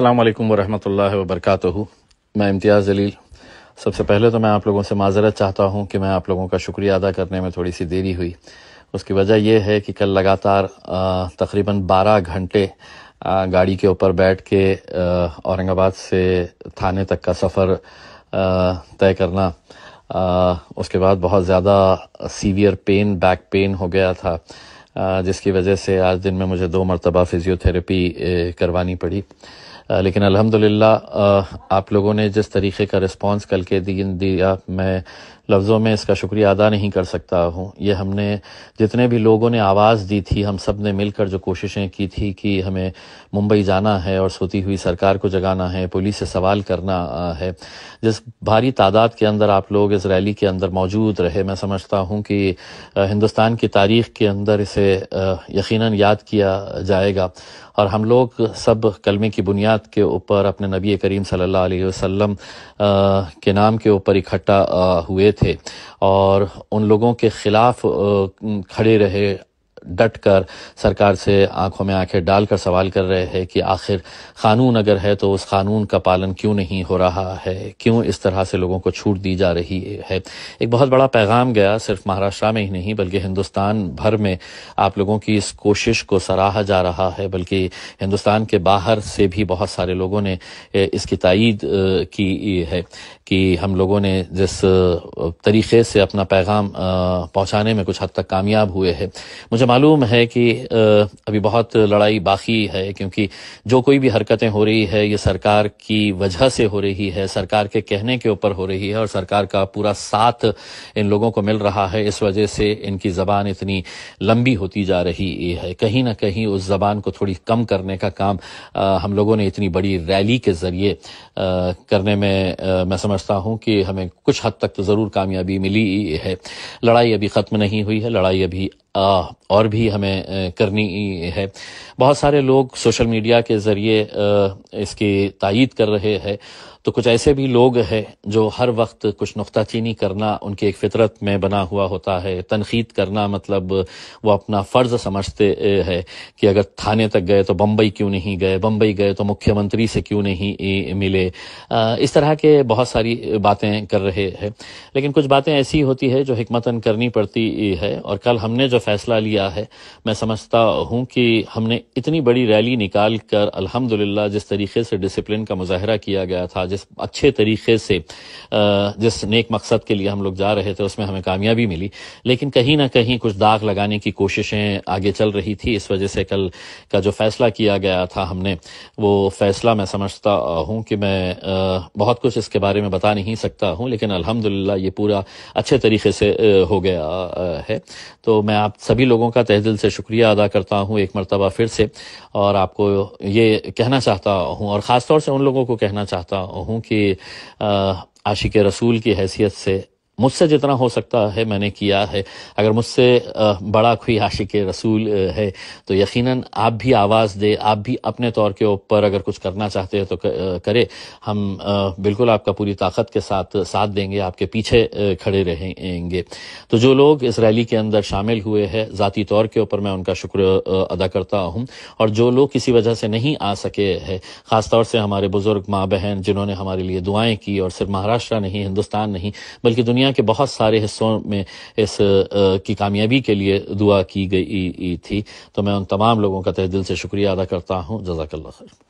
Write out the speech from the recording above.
अल्लाम वरहमल वबरक मैं इम्तियाज़ जलील सबसे पहले तो मैं आप लोगों से माजरत चाहता हूँ कि मैं आप लोगों का शुक्रिया अदा करने में थोड़ी सी देरी हुई उसकी वजह यह है कि कल लगातार तकरीबन 12 घंटे गाड़ी के ऊपर बैठ के औरंगाबाद से थाने तक का सफ़र तय करना आ, उसके बाद बहुत ज़्यादा सीवियर पेन बैक पेन हो गया था आ, जिसकी वजह से आज दिन में मुझे दो मरतबा फ़िज़ियोथेरेपी करवानी पड़ी लेकिन अल्हम्दुलिल्लाह आप लोगों ने जिस तरीके का रिस्पांस कल के दिन दिया मैं लफ्ज़ों में इसका शुक्रिया अदा नहीं कर सकता हूँ ये हमने जितने भी लोगों ने आवाज़ दी थी हम सब ने मिलकर जो कोशिशें की थी कि हमें मुंबई जाना है और सोती हुई सरकार को जगाना है पुलिस से सवाल करना है जिस भारी तादाद के अंदर आप लोग इस रैली के अंदर मौजूद रहे मैं समझता हूँ कि हिंदुस्तान की तारीख के अंदर इसे यक़ीन याद किया जाएगा और हम लोग सब कलमे की बुनियाद वाक़ात के ऊपर अपने नबी करीम सल्लल्लाहु अलैहि वसल्लम के नाम के ऊपर इकट्ठा हुए थे और उन लोगों के ख़िलाफ़ खड़े रहे डट कर सरकार से आंखों में आंखें डालकर सवाल कर रहे हैं कि आखिर कानून अगर है तो उस कानून का पालन क्यों नहीं हो रहा है क्यों इस तरह से लोगों को छूट दी जा रही है एक बहुत बड़ा पैगाम गया सिर्फ महाराष्ट्र में ही नहीं बल्कि हिंदुस्तान भर में आप लोगों की इस कोशिश को सराहा जा रहा है बल्कि हिन्दुस्तान के बाहर से भी बहुत सारे लोगों ने इसकी तइद की है कि हम लोगों ने जिस तरीके से अपना पैगाम पहुंचाने में कुछ हद तक कामयाब हुए है मुझे मालूम है कि अभी बहुत लड़ाई बाकी है क्योंकि जो कोई भी हरकतें हो रही है ये सरकार की वजह से हो रही है सरकार के कहने के ऊपर हो रही है और सरकार का पूरा साथ इन लोगों को मिल रहा है इस वजह से इनकी जबान इतनी लंबी होती जा रही है कहीं ना कहीं उस जबान को थोड़ी कम करने का काम हम लोगों ने इतनी बड़ी रैली के जरिए करने में मैं समझता हूं कि हमें कुछ हद तक तो जरूर कामयाबी मिली है लड़ाई अभी खत्म नहीं हुई है लड़ाई अभी और भी हमें करनी है बहुत सारे लोग सोशल मीडिया के ज़रिए इसकी तायद कर रहे हैं तो कुछ ऐसे भी लोग हैं जो हर वक्त कुछ नुकता चीनी करना उनके एक फितरत में बना हुआ होता है तनखीद करना मतलब वो अपना फ़र्ज़ समझते है कि अगर थाने तक गए तो बम्बई क्यों नहीं गए बम्बई गए तो मुख्यमंत्री से क्यों नहीं मिले इस तरह के बहुत सारी बातें कर रहे हैं लेकिन कुछ बातें ऐसी होती है जो हमतन करनी पड़ती है और कल हमने जो फ़ैसला लिया है मैं समझता हूँ कि हमने इतनी बड़ी रैली निकाल कर अलहमदिल्ला जिस तरीके से डिसिप्लिन का मुजाहरा किया गया था जिस अच्छे तरीके से जिस नेक मकसद के लिए हम लोग जा रहे थे उसमें हमें कामयाबी मिली लेकिन कहीं ना कहीं कुछ दाग लगाने की कोशिशें आगे चल रही थी इस वजह से कल का जो फैसला किया गया था हमने वो फैसला मैं समझता हूँ कि मैं बहुत कुछ इसके बारे में बता नहीं सकता हूँ लेकिन अलहमदिल्ला ये पूरा अच्छे तरीके से हो गया है तो मैं आप सभी लोगों का तहदिल से शुक्रिया अदा करता हूँ एक मरतबा फिर से और आपको ये कहना चाहता हूँ और ख़ासतौर से उन लोगों को कहना चाहता हूँ हूँ कि आशिक रसूल की हैसियत से मुझसे जितना हो सकता है मैंने किया है अगर मुझसे बड़ा कोई आशिक रसूल है तो यकीनन आप भी आवाज़ दे आप भी अपने तौर के ऊपर अगर कुछ करना चाहते हैं तो करें हम बिल्कुल आपका पूरी ताकत के साथ साथ देंगे आपके पीछे खड़े रहेंगे तो जो लोग इस रैली के अंदर शामिल हुए हैं ज़ाती तौर के ऊपर मैं उनका शुक्र अदा करता हूँ और जो लोग किसी वजह से नहीं आ सके है ख़ासतौर से हमारे बुज़ुर्ग माँ बहन जिन्होंने हमारे लिए दुआएं की और सिर्फ महाराष्ट्र नहीं हिंदुस्तान नहीं बल्कि दुनिया दुनिया के बहुत सारे हिस्सों में इस की कामयाबी के लिए दुआ की गई थी तो मैं उन तमाम लोगों का तह दिल से शुक्रिया अदा करता हूँ जजाकल्ला खैर